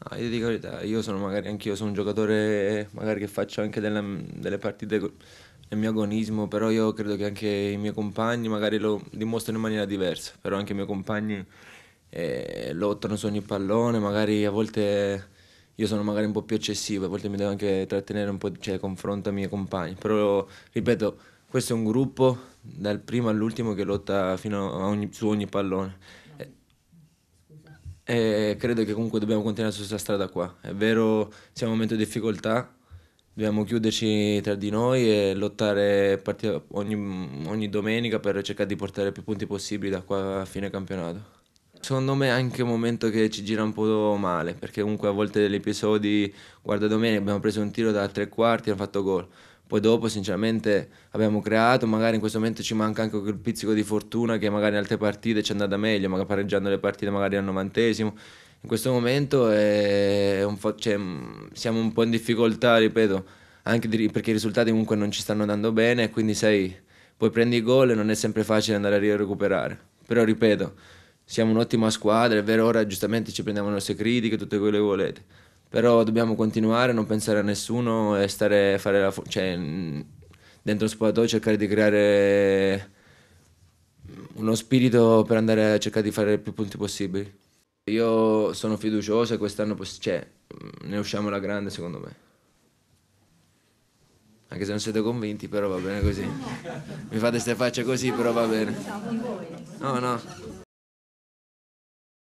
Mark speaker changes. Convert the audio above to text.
Speaker 1: No, io dico la verità, io sono magari anch'io sono un giocatore magari che faccio anche delle, delle partite nel mio agonismo, però io credo che anche i miei compagni magari lo dimostrano in maniera diversa, però anche i miei compagni eh, lottano su ogni pallone, magari a volte io sono magari un po' più eccessivo, a volte mi devo anche trattenere un po', cioè confronto ai miei compagni, però ripeto, questo è un gruppo dal primo all'ultimo che lotta fino ogni, su ogni pallone. No. Eh, e credo che comunque dobbiamo continuare su questa strada qua. È vero, siamo in un momento di difficoltà, dobbiamo chiuderci tra di noi e lottare ogni, ogni domenica per cercare di portare più punti possibili da qua a fine campionato. Secondo me è anche un momento che ci gira un po' male, perché comunque a volte degli episodi, guarda domenica abbiamo preso un tiro da tre quarti e hanno fatto gol. Poi dopo sinceramente abbiamo creato, magari in questo momento ci manca anche quel pizzico di fortuna che magari in altre partite ci è andata meglio, magari pareggiando le partite magari al novantesimo. In questo momento un cioè, mm, siamo un po' in difficoltà, ripeto, anche perché i risultati comunque non ci stanno andando bene quindi sai, poi prendi i gol e non è sempre facile andare a recuperare. Però ripeto, siamo un'ottima squadra, è vero ora giustamente ci prendiamo le nostre critiche, tutte quelle che volete però dobbiamo continuare, non pensare a nessuno e stare, a fare la, cioè, dentro lo spogliatoio cercare di creare uno spirito per andare a cercare di fare più punti possibili. Io sono fiducioso e quest'anno cioè, ne usciamo la grande secondo me. Anche se non siete convinti, però va bene così. Mi fate queste facce così, però va bene. No, no.